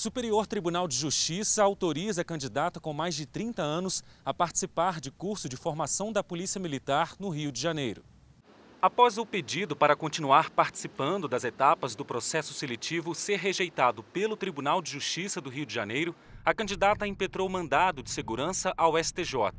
Superior Tribunal de Justiça autoriza a candidata com mais de 30 anos a participar de curso de formação da Polícia Militar no Rio de Janeiro. Após o pedido para continuar participando das etapas do processo seletivo ser rejeitado pelo Tribunal de Justiça do Rio de Janeiro, a candidata impetrou mandado de segurança ao STJ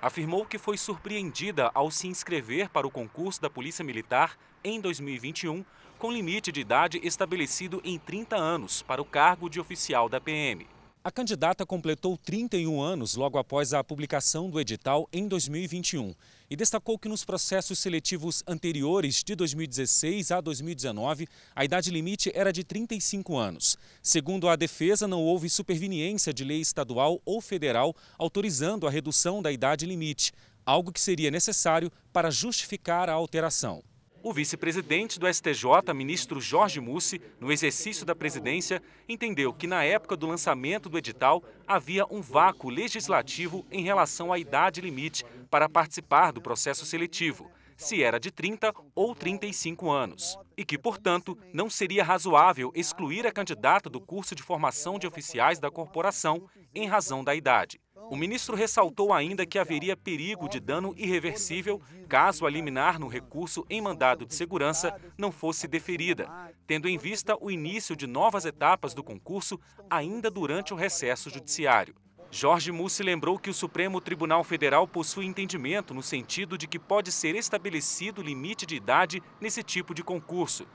afirmou que foi surpreendida ao se inscrever para o concurso da Polícia Militar em 2021, com limite de idade estabelecido em 30 anos para o cargo de oficial da PM. A candidata completou 31 anos logo após a publicação do edital em 2021 e destacou que nos processos seletivos anteriores de 2016 a 2019, a idade limite era de 35 anos. Segundo a defesa, não houve superveniência de lei estadual ou federal autorizando a redução da idade limite, algo que seria necessário para justificar a alteração. O vice-presidente do STJ, ministro Jorge Mussi, no exercício da presidência, entendeu que na época do lançamento do edital havia um vácuo legislativo em relação à idade limite para participar do processo seletivo, se era de 30 ou 35 anos, e que, portanto, não seria razoável excluir a candidata do curso de formação de oficiais da corporação em razão da idade. O ministro ressaltou ainda que haveria perigo de dano irreversível caso a liminar no recurso em mandado de segurança não fosse deferida, tendo em vista o início de novas etapas do concurso ainda durante o recesso judiciário. Jorge Mussi lembrou que o Supremo Tribunal Federal possui entendimento no sentido de que pode ser estabelecido limite de idade nesse tipo de concurso,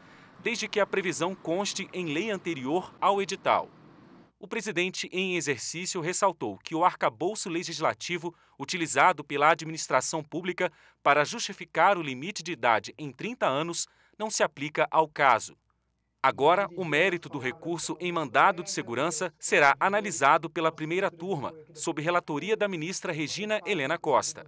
desde que a previsão conste em lei anterior ao edital. O presidente em exercício ressaltou que o arcabouço legislativo utilizado pela administração pública para justificar o limite de idade em 30 anos não se aplica ao caso. Agora, o mérito do recurso em mandado de segurança será analisado pela primeira turma, sob relatoria da ministra Regina Helena Costa.